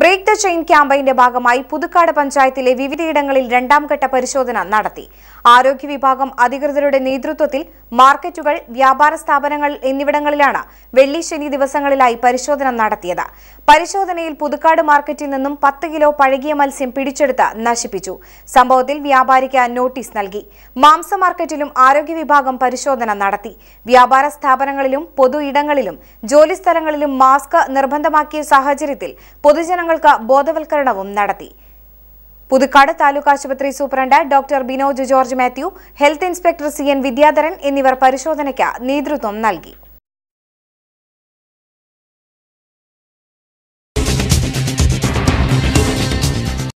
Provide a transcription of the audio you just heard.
break the chain ക്യാമ്പയിന്റെ ഭാഗമായി പുതുക്കാട് പഞ്ചായത്തിലെ വിവിധയിടങ്ങളിൽ രണ്ടാം ഘട്ട പരിശോധന നടത്തി ആരോഗ്യ വിഭാഗം അധികൃതരുടെ നേതൃത്വത്തിൽ മാർക്കറ്റുകൾ വ്യാപാര സ്ഥാപനങ്ങൾ എന്നിവിടങ്ങളിലാണ് വെള്ളി ശനി ദിവസങ്ങളിലായി പരിശോധന നടത്തിയത് പരിശോധനയിൽ പുതുക്കാട് മാർക്കറ്റിൽ നിന്നും പത്ത് കിലോ പഴകിയ മത്സ്യം പിടിച്ചെടുത്ത് നശിപ്പിച്ചു സംഭവത്തിൽ വ്യാപാരിക്ക് നോട്ടീസ് നൽകി മാംസ മാർക്കറ്റിലും ആരോഗ്യ വിഭാഗം പരിശോധന നടത്തി വ്യാപാര സ്ഥാപനങ്ങളിലും പൊതു ഇടങ്ങളിലും ജോലിസ്ഥലങ്ങളിലും മാസ്ക് നിർബന്ധമാക്കിയ സാഹചര്യത്തിൽ പൊതുജനങ്ങൾക്ക് ബോധവൽക്കരണവും നടത്തി പുതുക്കാട് താലൂക്ക് ആശുപത്രി superintendent doctor Binoj George Mathew health inspector C N Vidyadharan എന്നിവർ പരിശോധനയ്ക്ക് നേതൃത്വം നൽകി